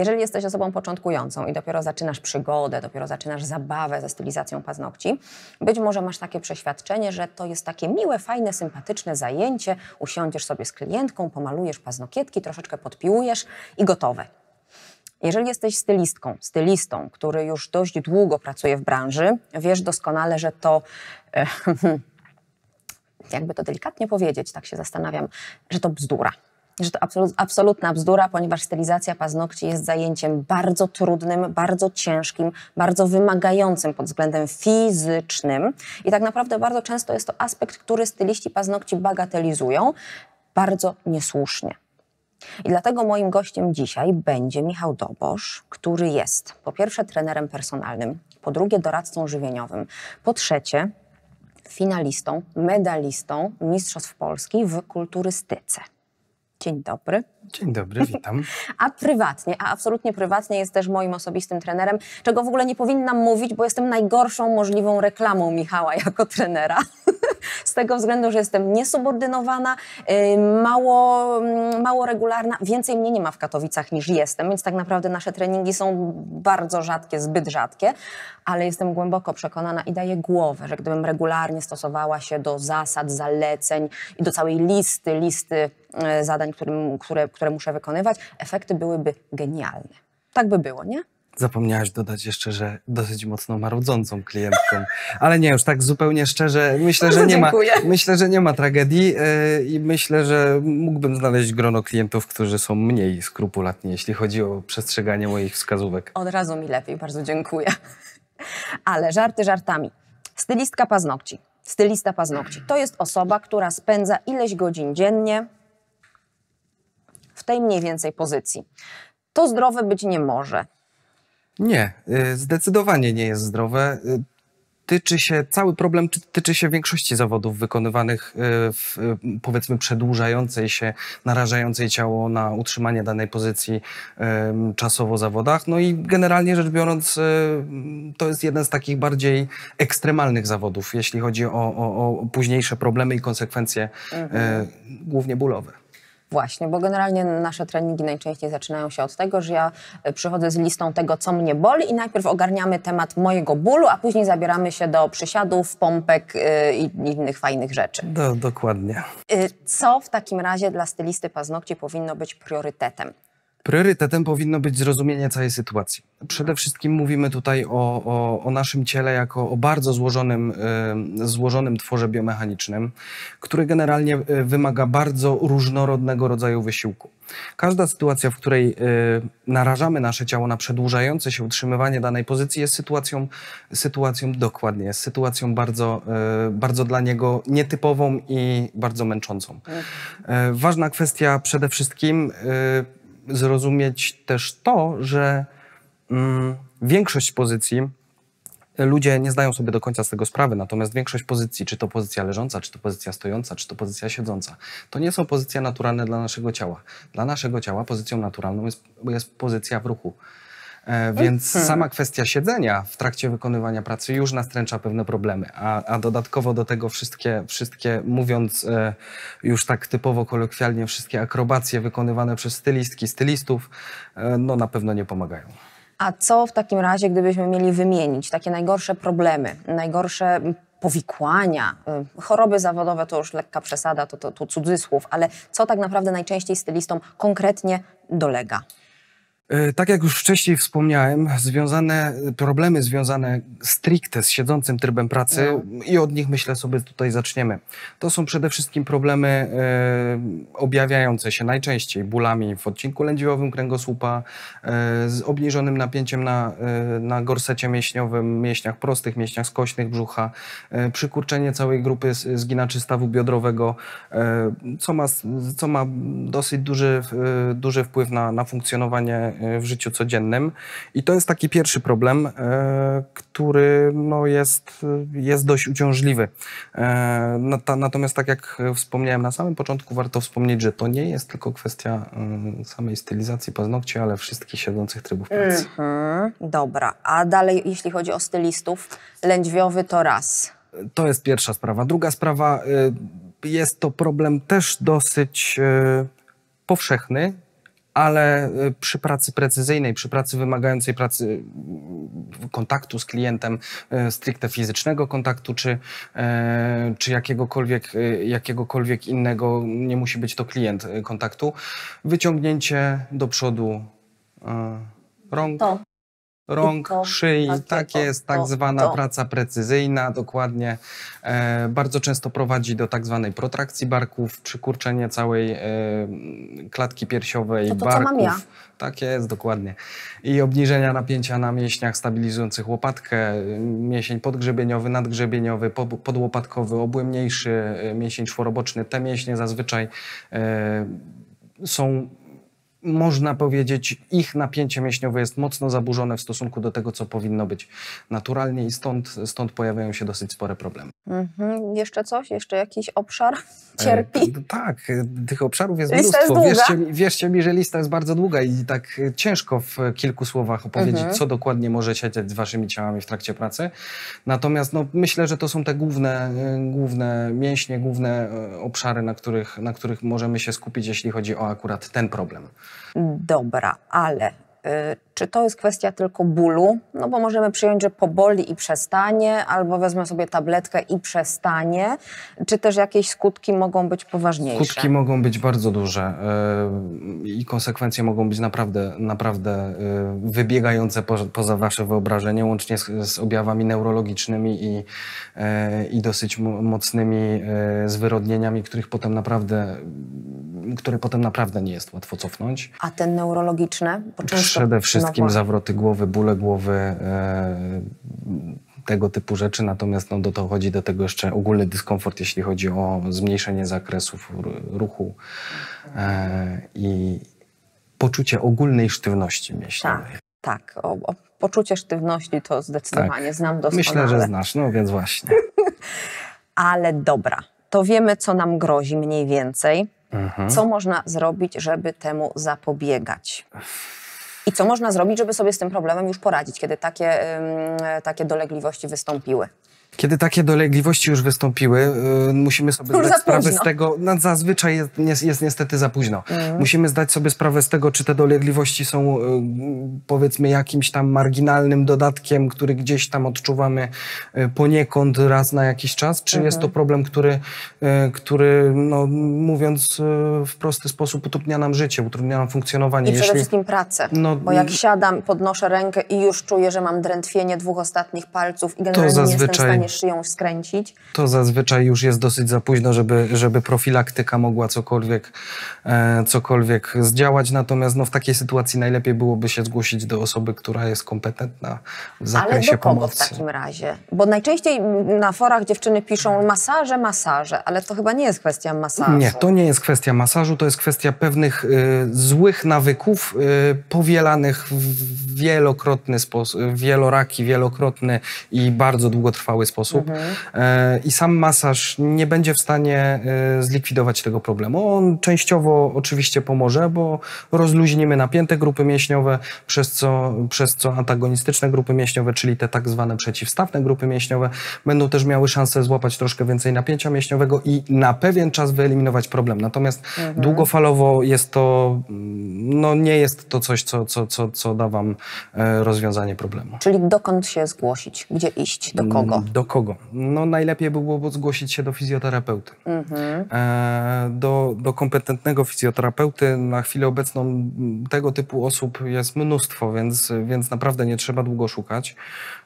Jeżeli jesteś osobą początkującą i dopiero zaczynasz przygodę, dopiero zaczynasz zabawę ze stylizacją paznokci, być może masz takie przeświadczenie, że to jest takie miłe, fajne, sympatyczne zajęcie, usiądziesz sobie z klientką, pomalujesz paznokietki, troszeczkę podpiłujesz i gotowe. Jeżeli jesteś stylistką, stylistą, który już dość długo pracuje w branży, wiesz doskonale, że to e, jakby to delikatnie powiedzieć, tak się zastanawiam, że to bzdura że to absolutna bzdura, ponieważ stylizacja paznokci jest zajęciem bardzo trudnym, bardzo ciężkim, bardzo wymagającym pod względem fizycznym. I tak naprawdę bardzo często jest to aspekt, który styliści paznokci bagatelizują bardzo niesłusznie. I dlatego moim gościem dzisiaj będzie Michał Dobosz, który jest po pierwsze trenerem personalnym, po drugie doradcą żywieniowym, po trzecie finalistą, medalistą Mistrzostw Polski w kulturystyce. Dzień dobry. Dzień dobry, witam. A prywatnie, a absolutnie prywatnie jest też moim osobistym trenerem, czego w ogóle nie powinnam mówić, bo jestem najgorszą możliwą reklamą Michała jako trenera z tego względu, że jestem niesubordynowana, y, mało, mm, mało regularna. Więcej mnie nie ma w Katowicach niż jestem, więc tak naprawdę nasze treningi są bardzo rzadkie, zbyt rzadkie, ale jestem głęboko przekonana i daję głowę, że gdybym regularnie stosowała się do zasad, zaleceń i do całej listy, listy y, zadań, które, które muszę wykonywać, efekty byłyby genialne. Tak by było, nie? Zapomniałaś dodać jeszcze, że dosyć mocno marudzącą klientką. Ale nie, już tak zupełnie szczerze, myślę, że nie, dziękuję. ma, myślę, że nie ma tragedii e, i myślę, że mógłbym znaleźć grono klientów, którzy są mniej skrupulatni, jeśli chodzi o przestrzeganie moich wskazówek. Od razu mi lepiej. Bardzo dziękuję. Ale żarty żartami. Stylistka paznokci. Stylista paznokci to jest osoba, która spędza ileś godzin dziennie w tej mniej więcej pozycji. To zdrowe być nie może. Nie, y, zdecydowanie nie jest zdrowe. Y, tyczy się, cały problem tyczy się większości zawodów wykonywanych y, w powiedzmy przedłużającej się, narażającej ciało na utrzymanie danej pozycji czasowo zawodach. No i generalnie rzecz biorąc, to jest jeden z takich bardziej ekstremalnych zawodów, jeśli chodzi o, o, o późniejsze problemy i konsekwencje, mhm. głównie bólowe. Właśnie, bo generalnie nasze treningi najczęściej zaczynają się od tego, że ja e, przychodzę z listą tego, co mnie boli i najpierw ogarniamy temat mojego bólu, a później zabieramy się do przysiadów, pompek e, i innych fajnych rzeczy. Do, dokładnie. E, co w takim razie dla stylisty paznokci powinno być priorytetem? Priorytetem powinno być zrozumienie całej sytuacji. Przede tak. wszystkim mówimy tutaj o, o, o naszym ciele jako o bardzo złożonym, złożonym tworze biomechanicznym, który generalnie e, wymaga bardzo różnorodnego rodzaju wysiłku. Każda sytuacja, w której e, narażamy nasze ciało na przedłużające się utrzymywanie danej pozycji, jest sytuacją, sytuacją dokładnie, jest sytuacją bardzo, e, bardzo dla niego nietypową i bardzo męczącą. Tak. Ważna kwestia przede wszystkim zrozumieć też to, że mm, większość pozycji e, ludzie nie zdają sobie do końca z tego sprawy, natomiast większość pozycji, czy to pozycja leżąca, czy to pozycja stojąca, czy to pozycja siedząca, to nie są pozycje naturalne dla naszego ciała. Dla naszego ciała pozycją naturalną jest, jest pozycja w ruchu. E, więc sama kwestia siedzenia w trakcie wykonywania pracy już nastręcza pewne problemy, a, a dodatkowo do tego wszystkie, wszystkie mówiąc e, już tak typowo kolokwialnie, wszystkie akrobacje wykonywane przez stylistki, stylistów, e, no na pewno nie pomagają. A co w takim razie, gdybyśmy mieli wymienić takie najgorsze problemy, najgorsze powikłania, choroby zawodowe to już lekka przesada, to, to, to cudzysłów, ale co tak naprawdę najczęściej stylistom konkretnie dolega? E, tak jak już wcześniej wspomniałem, związane, problemy związane stricte z siedzącym trybem pracy no. i od nich myślę sobie tutaj zaczniemy. To są przede wszystkim problemy e, objawiające się najczęściej bólami w odcinku lędźwiowym kręgosłupa, e, z obniżonym napięciem na, e, na gorsecie mięśniowym, mięśniach prostych, mięśniach skośnych brzucha, e, przykurczenie całej grupy zginaczy stawu biodrowego, e, co ma, co ma dosyć duży, duży wpływ na, na funkcjonowanie E, w życiu codziennym. I to jest taki pierwszy problem, e, który no, jest, jest dość uciążliwy. E, natomiast tak jak wspomniałem na samym początku, warto wspomnieć, że to nie jest tylko kwestia mm, samej stylizacji paznokci, ale wszystkich siedzących trybów pracy. Mm -hmm. Dobra, a dalej jeśli chodzi o stylistów, lędźwiowy to raz. To jest pierwsza sprawa. Druga sprawa, jest to problem też dosyć powszechny, ale y, przy pracy precyzyjnej, przy pracy wymagającej pracy y, kontaktu z klientem, y, stricte fizycznego kontaktu, czy, czy jakiegokolwiek, jakiegokolwiek innego, nie musi być to klient kontaktu, wyciągnięcie do przodu rąk. To rąk, to, szyi. Tak, tak jest tak zwana to. praca precyzyjna, dokładnie. E, bardzo często prowadzi do tak zwanej protrakcji barków, kurczenia całej e, klatki piersiowej, to, to, barków. Ja. Tak jest, dokładnie. I obniżenia napięcia na mięśniach stabilizujących łopatkę, mięsień podgrzebieniowy, nadgrzebieniowy, podłopatkowy, obłędniejszy, e, mięsień czworoboczny. Te mięśnie zazwyczaj e, są można powiedzieć, ich napięcie mięśniowe jest mocno zaburzone w stosunku do tego, co powinno być naturalnie i stąd, stąd pojawiają się dosyć spore problemy. Mhm. Jeszcze coś? Jeszcze jakiś obszar e, cierpi? E, tak, tych obszarów jest lista mnóstwo. Jest wierzcie, wierzcie, mi, że lista jest bardzo długa i tak ciężko w kilku słowach opowiedzieć, mhm. co dokładnie może się dziać z waszymi ciałami w trakcie pracy. Natomiast no, myślę, że to są te główne, e, główne mięśnie, główne e, obszary, na których, na których możemy się skupić, jeśli chodzi o akurat ten problem. Dobra, ale y, czy to jest kwestia tylko bólu? No bo możemy przyjąć, że poboli i przestanie, albo wezmę sobie tabletkę i przestanie. Czy też jakieś skutki mogą być poważniejsze? Skutki mogą być bardzo duże y, i konsekwencje mogą być naprawdę, naprawdę y, wybiegające poza wasze wyobrażenie, łącznie z, objawami neurologicznymi i, i dosyć mocnymi zwyrodnieniami, których potem naprawdę który potem naprawdę nie jest łatwo cofnąć. A te neurologiczne? Przede wszystkim zawroty głowy, bóle głowy, e, tego typu rzeczy, natomiast no, do to chodzi do tego jeszcze ogólny dyskomfort, jeśli chodzi o zmniejszenie zakresów ruchu e, i poczucie ogólnej sztywności mięśni. Tak. Tak, o, o, poczucie sztywności to zdecydowanie tak. znam doskonale. Myślę, że znasz, no więc właśnie. Ale dobra, to wiemy, co nam grozi mniej więcej. Co można zrobić, żeby temu zapobiegać? I co można zrobić, żeby sobie z tym problemem już poradzić, kiedy takie, takie dolegliwości wystąpiły? Kiedy takie dolegliwości już wystąpiły, y, musimy sobie już zdać sprawę z tego, no, zazwyczaj jest, jest, jest niestety za późno. Mm. Musimy zdać sobie sprawę z tego, czy te dolegliwości są y, powiedzmy jakimś tam marginalnym dodatkiem, który gdzieś tam odczuwamy y, poniekąd raz na jakiś czas, czy mm -hmm. jest to mhm. problem, który, y, który no, mówiąc y, w prosty sposób utrudnia nam życie, utrudnia nam funkcjonowanie. I przede Jeśli... wszystkim pracę, no, bo jak siadam, podnoszę rękę i już czuję, że mam drętwienie dwóch ostatnich palców i generalnie to zazwyczaj stanie szyją skręcić. To zazwyczaj już jest dosyć za późno, żeby, żeby profilaktyka mogła cokolwiek, e, cokolwiek zdziałać. Natomiast no, w takiej sytuacji najlepiej byłoby się zgłosić do osoby, która jest kompetentna w zakresie ale do kogo pomocy. w takim razie? Bo najczęściej na forach dziewczyny piszą masaże, masaże, ale to chyba nie jest kwestia masażu. Nie, to nie jest kwestia masażu, to jest kwestia pewnych y, złych nawyków y, powielanych w wielokrotny sposób, wieloraki, wielokrotny i bardzo długotrwały sposób. Mhm. E, I sam masaż nie będzie w stanie e, zlikwidować tego problemu. On częściowo oczywiście pomoże, bo rozluźnimy napięte grupy mięśniowe, przez co, przez co antagonistyczne grupy mięśniowe, czyli te tak zwane przeciwstawne grupy mięśniowe, będą też miały szansę złapać troszkę więcej napięcia mięśniowego i na pewien czas wyeliminować problem. Natomiast mhm. długofalowo jest to, no nie jest to coś, co, co, co, co da Wam e, rozwiązanie problemu. Czyli dokąd się zgłosić? Gdzie iść? Do kogo? Mm, do do kogo? No najlepiej byłoby zgłosić się do fizjoterapeuty. Mhm. E, do, do kompetentnego fizjoterapeuty. Na chwilę obecną tego typu osób jest mnóstwo, więc, więc naprawdę nie trzeba długo szukać.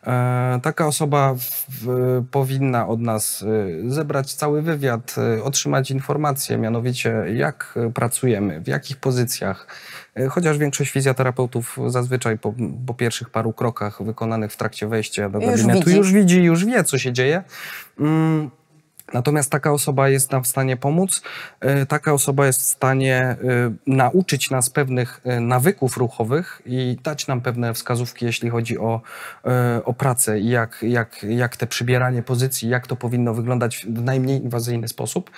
E, taka osoba w, powinna od nas e, zebrać cały wywiad, otrzymać informacje, mianowicie jak pracujemy, w jakich pozycjach, E, chociaż większość fizjoterapeutów zazwyczaj po, po pierwszych paru krokach wykonanych w trakcie wejścia do gabinetu już widzi, już wie, co się dzieje. Mm, natomiast taka osoba jest nam w stanie pomóc, e, taka osoba jest w stanie e, nauczyć nas pewnych nawyków ruchowych i dać nam pewne wskazówki, jeśli chodzi o, o pracę i jak, jak, jak te przybieranie pozycji, jak to powinno wyglądać w najmniej inwazyjny sposób.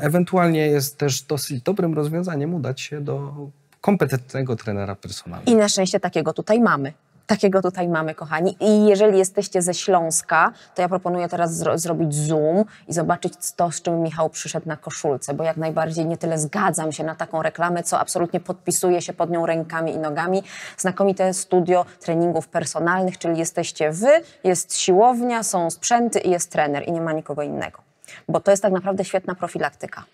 Ewentualnie jest też dosyć dobrym rozwiązaniem udać się do kompetentnego trenera personalnego. I na szczęście takiego tutaj mamy. Takiego tutaj mamy, kochani. I jeżeli jesteście ze Śląska, to ja proponuję teraz zro zrobić zoom i zobaczyć to, z czym Michał przyszedł na koszulce, bo jak najbardziej nie tyle zgadzam się na taką reklamę, co absolutnie podpisuję się pod nią rękami i nogami. Znakomite studio treningów personalnych, czyli jesteście wy, jest siłownia, są sprzęty i jest trener i nie ma nikogo innego. Bo to jest tak naprawdę świetna profilaktyka.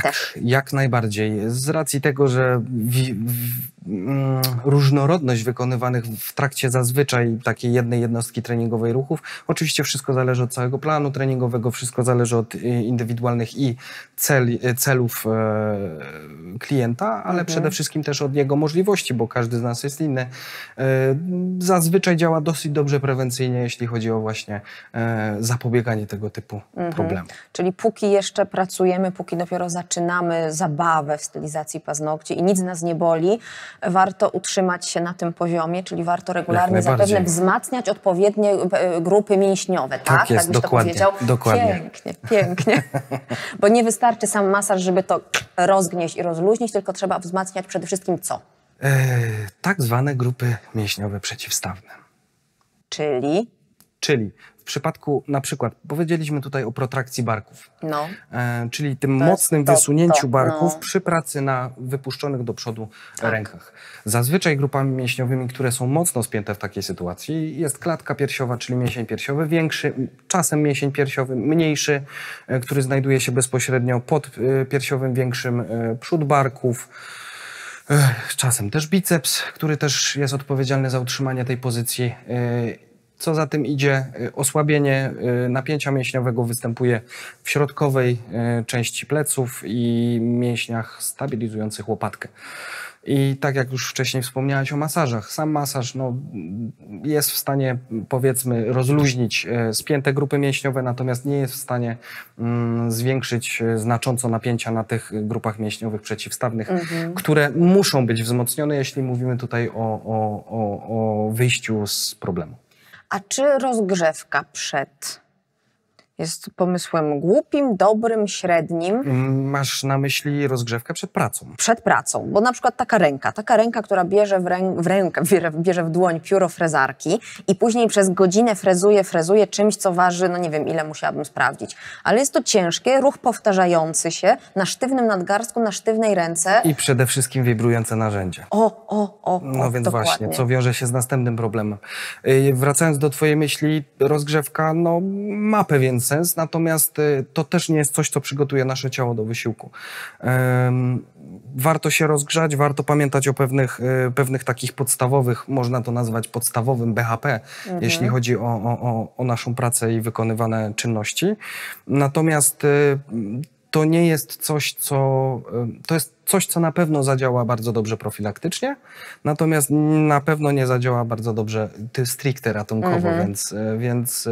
Tak, jak najbardziej. Z racji tego, że w, w, Mm, różnorodność wykonywanych w trakcie zazwyczaj takiej jednej jednostki treningowej ruchów. Oczywiście wszystko zależy od całego planu treningowego, wszystko zależy od y, indywidualnych i cel, y, celów e, klienta, ale mhm. przede wszystkim też od jego możliwości, bo każdy z nas jest inny. E, zazwyczaj działa dosyć dobrze prewencyjnie, jeśli chodzi o właśnie e, zapobieganie tego typu mhm. problemów. Czyli póki jeszcze pracujemy, póki dopiero zaczynamy zabawę w stylizacji paznokci i nic nas nie boli, warto utrzymać się na tym poziomie, czyli warto regularnie zapewne wzmacniać odpowiednie e, grupy mięśniowe. Tak, tak, tak jest, tak byś dokładnie, to powiedział. Dokładnie. Pięknie, pięknie. Bo nie wystarczy sam masaż, żeby to rozgnieść i rozluźnić, tylko trzeba wzmacniać przede wszystkim co? E, tak zwane grupy mięśniowe przeciwstawne. Czyli? Czyli w przypadku na przykład, powiedzieliśmy tutaj o protrakcji barków, no. E, czyli tym to mocnym to, wysunięciu to, no. barków no. przy pracy na wypuszczonych do przodu tak. rękach. Zazwyczaj grupami mięśniowymi, które są mocno spięte w takiej sytuacji, jest klatka piersiowa, czyli mięsień piersiowy większy, czasem mięsień piersiowy mniejszy, e, który znajduje się bezpośrednio pod e, piersiowym większym e, przód barków. E, czasem też biceps, który też jest odpowiedzialny za utrzymanie tej pozycji e, co za tym idzie, y, osłabienie y, napięcia mięśniowego występuje w środkowej y, części pleców i mięśniach stabilizujących łopatkę. I tak jak już wcześniej wspomniałeś o masażach, sam masaż no, jest w stanie powiedzmy rozluźnić spięte grupy mięśniowe, natomiast nie jest w stanie mm, zwiększyć znacząco napięcia na tych grupach mięśniowych przeciwstawnych, mhm. które muszą być wzmocnione, jeśli mówimy tutaj o, o, o, o wyjściu z problemu. A czy rozgrzewka przed jest pomysłem głupim, dobrym, średnim. Masz na myśli rozgrzewkę przed pracą? Przed pracą, bo na przykład taka ręka, taka ręka, która bierze w, rę w rękę, bierze, w dłoń pióro frezarki i później przez godzinę frezuje, frezuje czymś, co waży, no nie wiem, ile musiałabym sprawdzić. Ale jest to ciężkie, ruch powtarzający się na sztywnym nadgarstku, na sztywnej ręce. I przede wszystkim wibrujące narzędzie. O, o, o. No o, więc dokładnie. właśnie, co wiąże się z następnym problemem. Yy, wracając do Twojej myśli, rozgrzewka, no ma pewien sens sens, natomiast y, to też nie jest coś, co przygotuje nasze ciało do wysiłku. Warto się rozgrzać, warto pamiętać o pewnych, y, pewnych takich podstawowych, można to nazwać podstawowym BHP, mhm. jeśli chodzi o, o, o naszą pracę i wykonywane czynności. Natomiast y, to nie jest coś, co. To jest coś, co na pewno zadziała bardzo dobrze profilaktycznie, natomiast na pewno nie zadziała bardzo dobrze stricte ratunkowo, mhm. więc. więc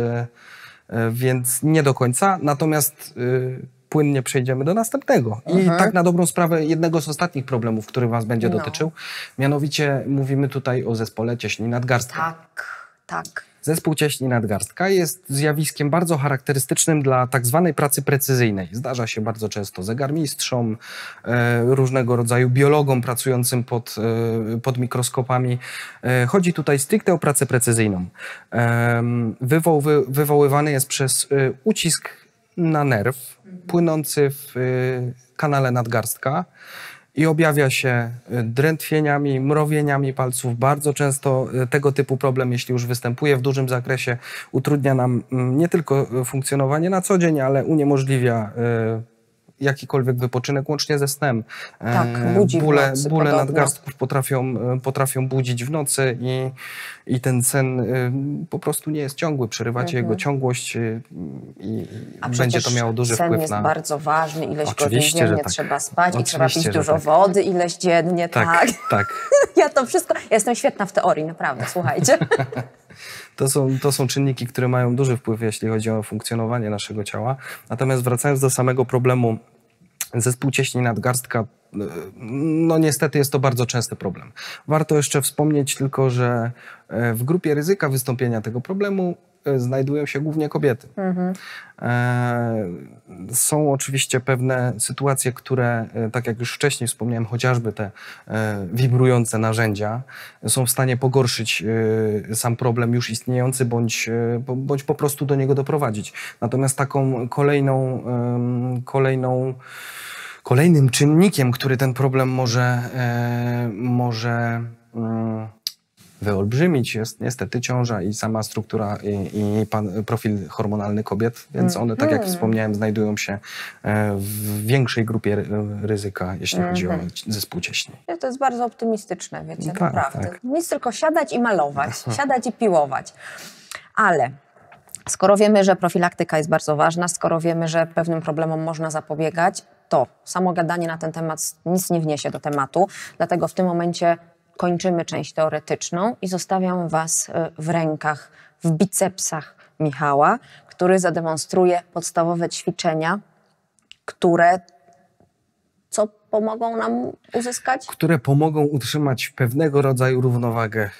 E, więc nie do końca. Natomiast y, płynnie przejdziemy do następnego. I Aha. Mhm. tak na dobrą sprawę jednego z ostatnich problemów, który Was będzie no. dotyczył. Mianowicie mówimy tutaj o zespole cieśni nadgarstka. Tak, tak. Zespół cieśni nadgarstka jest zjawiskiem bardzo charakterystycznym dla tak zwanej pracy precyzyjnej. Zdarza się bardzo często zegarmistrzom, e, różnego rodzaju biologom pracującym pod, e, pod mikroskopami. E, chodzi tutaj stricte o pracę precyzyjną. Wywoł, wywoływany jest przez ucisk na nerw płynący w kanale nadgarstka i objawia się y, drętwieniami, mrowieniami palców. Bardzo często y, tego typu problem, jeśli już występuje w dużym zakresie, utrudnia nam mm, nie tylko y, funkcjonowanie na co dzień, ale uniemożliwia jakikolwiek wypoczynek, łącznie ze snem. Tak, budzi bóle, w nocy, bóle nadgarstków potrafią, potrafią budzić w nocy i i ten sen y, po prostu nie jest ciągły. Przerywacie mhm. jego ciągłość y, i A będzie to miało duży wpływ jest na... jest bardzo ważny, ileś Oczywiście, godzin dziennie tak. trzeba spać Oczywiście, i trzeba pić dużo tak. wody, ileś dziennie, tak. Tak, tak. ja to wszystko... Ja jestem świetna w teorii, naprawdę, słuchajcie. To są, to są czynniki, które mają duży wpływ, jeśli chodzi o funkcjonowanie naszego ciała. Natomiast wracając do samego problemu Zespół cieśni nadgarstka, e, no niestety jest to bardzo częsty problem. Warto jeszcze wspomnieć tylko, że e, w grupie ryzyka wystąpienia tego problemu E, znajdują się głównie kobiety. Mhm. E, są oczywiście pewne sytuacje, które, e, tak jak już wcześniej wspomniałem, chociażby te wibrujące narzędzia są w stanie pogorszyć sam problem już istniejący, bądź, bądź po prostu do niego doprowadzić. Natomiast taką kolejną, kolejną kolejnym czynnikiem, który ten problem może, może mm, wyolbrzymić jest niestety ciąża i sama struktura i, i pan, profil hormonalny kobiet, więc one, tak jak mm. wspomniałem, znajdują się e, w większej grupie ryzyka, jeśli chodzi o mhm. zespół cieśni. To jest bardzo optymistyczne, wiecie, tak, naprawdę. Tak. Nic tylko siadać i malować, siadać i piłować. Ale skoro wiemy, że profilaktyka jest bardzo ważna, skoro wiemy, że pewnym problemom można zapobiegać, to samo gadanie na ten temat nic nie wniesie do tematu, dlatego w tym momencie kończymy część teoretyczną i zostawiam Was e, w rękach, w bicepsach Michała, który zademonstruje podstawowe ćwiczenia, które co pomogą nam uzyskać? Które pomogą utrzymać pewnego rodzaju równowagę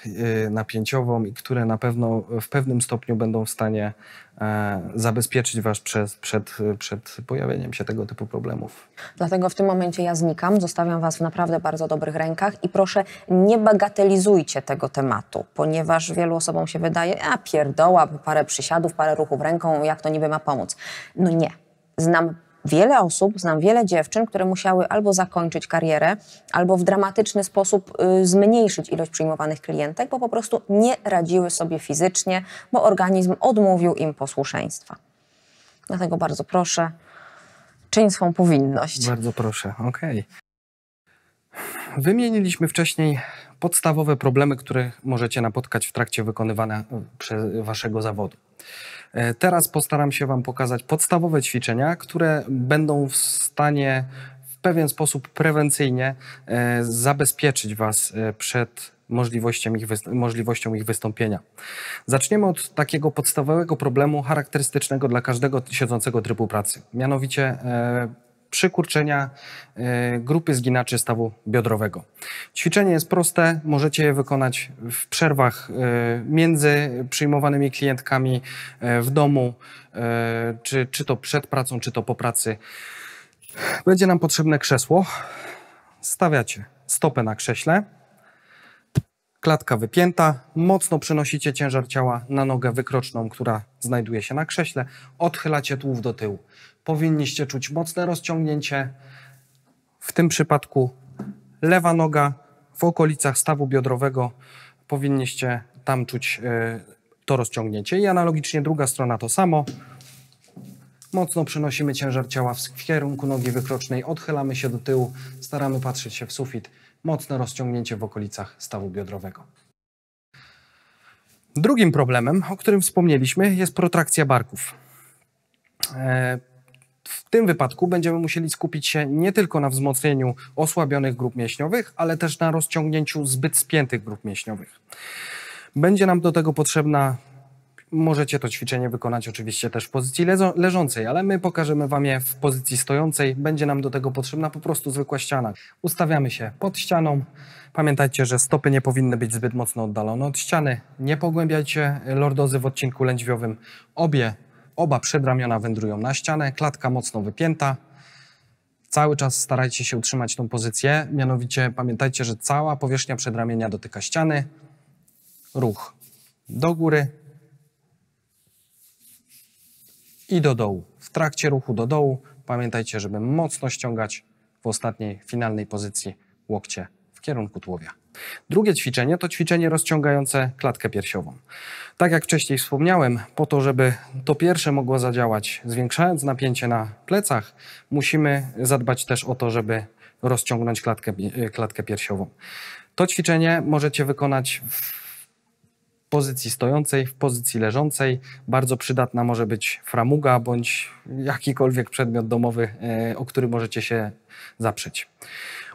y, napięciową i które na pewno w pewnym stopniu będą w stanie e, zabezpieczyć Was przed, przed, przed pojawieniem się tego typu problemów. Dlatego w tym momencie ja znikam, zostawiam Was w naprawdę bardzo dobrych rękach i proszę nie bagatelizujcie tego tematu, ponieważ wielu osobom się wydaje, a pierdoła, parę przysiadów, parę ruchów ręką, jak to niby ma pomóc. No nie. Znam wiele osób, znam wiele dziewczyn, które musiały albo zakończyć karierę, albo w dramatyczny sposób y, zmniejszyć ilość przyjmowanych klientek, bo po prostu nie radziły sobie fizycznie, bo organizm odmówił im posłuszeństwa. Dlatego bardzo proszę, czyń swą powinność. Bardzo proszę, okej. Okay. Wymieniliśmy wcześniej podstawowe problemy, które możecie napotkać w trakcie wykonywania y, waszego zawodu. E, teraz postaram się Wam pokazać podstawowe ćwiczenia, które będą w stanie w pewien sposób prewencyjnie e, zabezpieczyć Was e, przed możliwością ich, wystąpienia. Zaczniemy od takiego podstawowego problemu charakterystycznego dla każdego siedzącego trybu pracy, mianowicie przykurczenia e, grupy zginaczy stawu biodrowego. Ćwiczenie jest proste, możecie je wykonać w przerwach e, między przyjmowanymi klientkami e, w domu, czy, czy to przed pracą, czy to po pracy. Będzie nam potrzebne krzesło. Stawiacie stopę na krześle klatka wypięta, mocno przenosicie ciężar ciała na nogę wykroczną, która znajduje się na krześle, odchylacie tułów do tyłu. Powinniście czuć mocne rozciągnięcie. W tym przypadku lewa noga w okolicach stawu biodrowego powinniście tam czuć e, to rozciągnięcie. I analogicznie druga strona to samo. Mocno przenosimy ciężar ciała w kierunku nogi wykrocznej, odchylamy się do tyłu, staramy patrzeć się w sufit mocne rozciągnięcie w okolicach stawu biodrowego. Drugim problemem, o którym wspomnieliśmy, jest protrakcja barków. E, w tym wypadku będziemy musieli skupić się nie tylko na wzmocnieniu osłabionych grup mięśniowych, ale też na rozciągnięciu zbyt spiętych grup mięśniowych. Będzie nam do tego potrzebna Możecie to ćwiczenie wykonać oczywiście też w pozycji leżącej, ale my pokażemy Wam je w pozycji stojącej. Będzie nam do tego potrzebna po prostu zwykła ściana. Ustawiamy się pod ścianą. Pamiętajcie, że stopy nie powinny być zbyt mocno oddalone od ściany. Nie pogłębiajcie e, lordozy w odcinku lędźwiowym. Obie, oba przedramiona wędrują na ścianę, klatka mocno wypięta, cały czas starajcie się utrzymać tą pozycję, mianowicie pamiętajcie, że cała powierzchnia przedramienia dotyka ściany, ruch do góry, i do dołu. W trakcie ruchu do dołu pamiętajcie, żeby mocno ściągać w ostatniej, finalnej pozycji łokcie w kierunku tułowia. Drugie ćwiczenie to ćwiczenie rozciągające klatkę piersiową. Tak jak wcześniej wspomniałem, po to, żeby to pierwsze mogło zadziałać, zwiększając napięcie na plecach, musimy zadbać też o to, żeby rozciągnąć klatkę, e, klatkę piersiową. To ćwiczenie możecie wykonać w pozycji stojącej, w pozycji leżącej. Bardzo przydatna może być framuga bądź jakikolwiek przedmiot domowy, e, o który możecie się zaprzeć.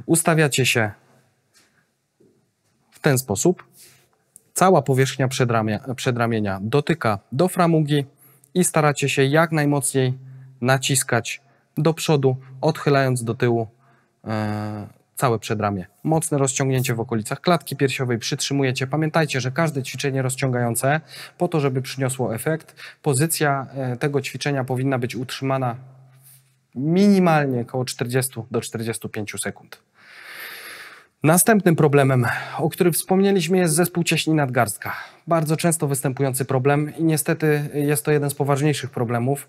Ustawiacie się w ten sposób. Cała powierzchnia przedramia, przedramienia dotyka do framugi i staracie się jak najmocniej naciskać do przodu, odchylając do tyłu e, całe przedramię. Mocne rozciągnięcie w okolicach klatki piersiowej przytrzymujecie. Pamiętajcie, że każde ćwiczenie rozciągające, po to, żeby przyniosło efekt, pozycja e, tego ćwiczenia powinna być utrzymana minimalnie około 40 do 45 sekund. Następnym problemem, o którym wspomnieliśmy, jest zespół cieśni nadgarstka. Bardzo często występujący problem i niestety jest to jeden z poważniejszych problemów,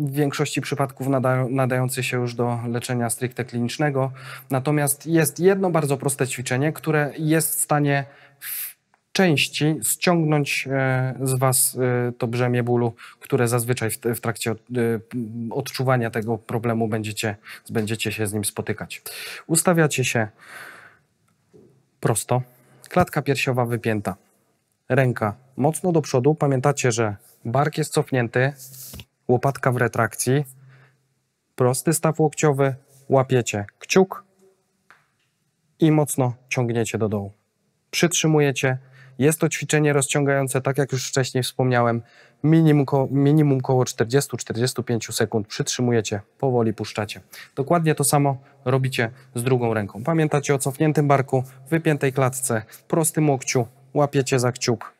w większości przypadków nadający się już do leczenia stricte klinicznego. Natomiast jest jedno bardzo proste ćwiczenie, które jest w stanie części ściągnąć e, z Was e, to brzemię bólu, które zazwyczaj w trakcie e, odczuwania tego problemu będziecie, będziecie się z nim spotykać. Ustawiacie się prosto, klatka piersiowa wypięta, ręka mocno do przodu. Pamiętacie, że bark jest cofnięty, łopatka w retrakcji, prosty staw łokciowy, łapiecie kciuk i mocno ciągniecie do dołu. Przytrzymujecie jest to ćwiczenie rozciągające, tak jak już wcześniej wspomniałem, minimum, ko minimum koło 40-45 sekund. Przytrzymujecie, powoli puszczacie. Dokładnie to samo robicie z drugą ręką. Pamiętacie o cofniętym barku, wypiętej klatce, prostym łokciu, łapiecie za kciuk,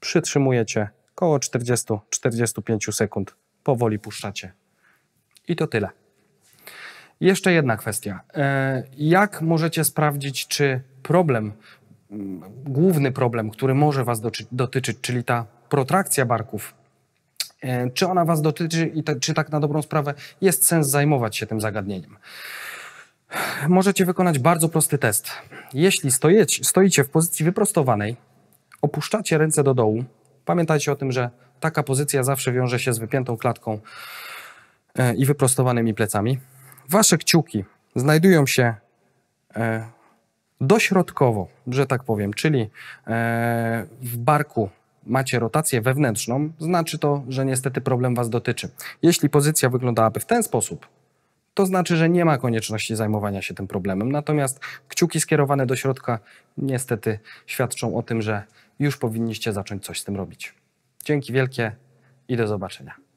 przytrzymujecie koło 40-45 sekund, powoli puszczacie. I to tyle. Jeszcze jedna kwestia. E, jak możecie sprawdzić, czy problem, główny problem, który może Was dotyczyć, czyli ta protrakcja barków, e, czy ona Was dotyczy i te, czy tak na dobrą sprawę jest sens zajmować się tym zagadnieniem? Możecie wykonać bardzo prosty test. Jeśli stojecie, stoicie w pozycji wyprostowanej, opuszczacie ręce do dołu, pamiętajcie o tym, że taka pozycja zawsze wiąże się z wypiętą klatką e, i wyprostowanymi plecami. Wasze kciuki znajdują się e, dośrodkowo, że tak powiem, czyli e, w barku macie rotację wewnętrzną, znaczy to, że niestety problem Was dotyczy. Jeśli pozycja wyglądałaby w ten sposób, to znaczy, że nie ma konieczności zajmowania się tym problemem. Natomiast kciuki skierowane do środka niestety świadczą o tym, że już powinniście zacząć coś z tym robić. Dzięki wielkie i do zobaczenia.